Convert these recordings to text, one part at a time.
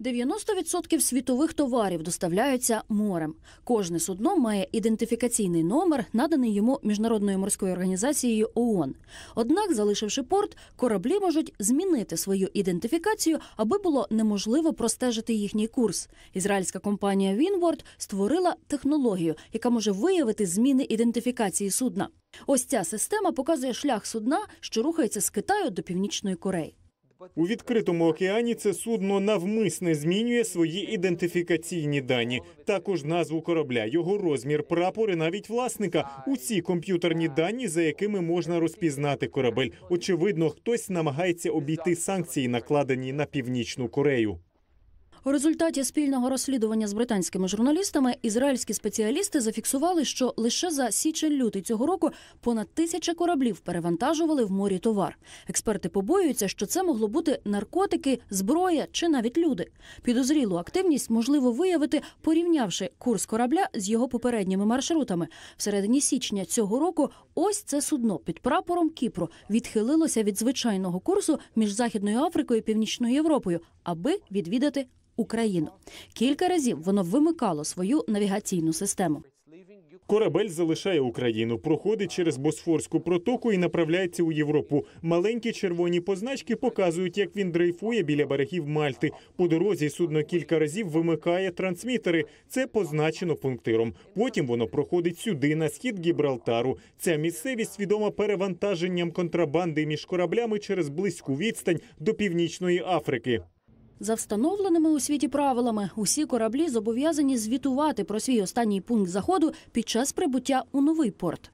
90% світових товарів доставляються морем. Кожне судно має ідентифікаційний номер, наданий йому міжнародною морською організацією ООН. Однак, залишивши порт, кораблі можуть змінити свою ідентифікацію, аби було неможливо простежити їхній курс. Ізраїльська компанія Вінворд створила технологію, яка може виявити зміни ідентифікації судна. Ось ця система показує шлях судна, що рухається з Китаю до Північної Кореї. У відкритому океані це судно навмисне змінює свої ідентифікаційні дані, також назву корабля, його розмір, прапори, навіть власника. Усі комп'ютерні дані, за якими можна розпізнати корабель. Очевидно, хтось намагається обійти санкції, накладені на північну Корею. У результаті спільного розслідування з британськими журналістами ізраїльські спеціалісти зафіксували, що лише за січень-лютий цього року понад тисяча кораблів перевантажували в морі товар. Експерти побоюються, що це могло бути наркотики, зброя чи навіть люди. Підозрілу активність можливо виявити, порівнявши курс корабля з його попередніми маршрутами. В середині січня цього року ось це судно під прапором Кіпру відхилилося від звичайного курсу між західною Африкою і Північною Європою, аби відвідати. Україну. Кілька разів воно вимикало свою навігаційну систему. Корабель залишає Україну, проходить через Босфорську протоку і направляється у Європу. Маленькі червоні позначки показують, як він дрейфує біля берегів Мальти. По дорозі судно кілька разів вимикає трансмітери. Це позначено пунктиром. Потім воно проходить сюди, на схід Гібралтару. Ця місцевість відома перевантаженням контрабанди між кораблями через близьку відстань до північної Африки. За встановленими у світі правилами усі кораблі зобов'язані звітувати про свій останній пункт заходу під час прибуття у новий порт.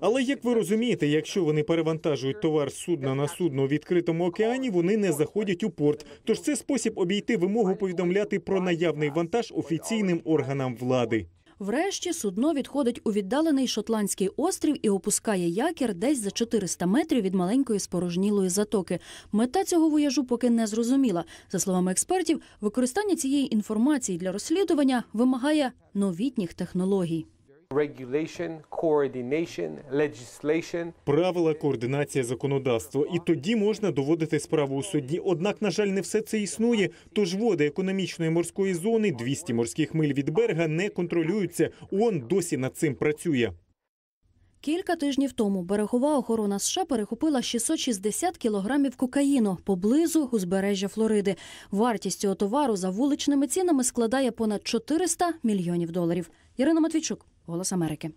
Але як ви розумієте, якщо вони перевантажують товар з судна на судно у відкритому океані, вони не заходять у порт. Тож це спосіб обійти вимогу повідомляти про наявний вантаж офіційним органам влади. Врешті судно відходить у віддалений шотландський острів і опускає якір десь за 400 метрів від маленької спорожнілої затоки. Мета цього вояжу поки не зрозуміла. За словами експертів, використання цієї інформації для розслідування вимагає новітніх технологій правила координація законодавства, і тоді можна доводити справу у суді. Однак, на жаль, не все це існує. Тож води економічної морської зони 200 морських миль від берега не контролюються. ООН досі над цим працює. Кілька тижнів тому берегова охорона США перехопила 660 кілограмів кокаїну поблизу узбережжя Флориди. Вартість цього товару за вуличними цінами складає понад 400 мільйонів доларів. Ірина Матвійчук. Olla Samarike.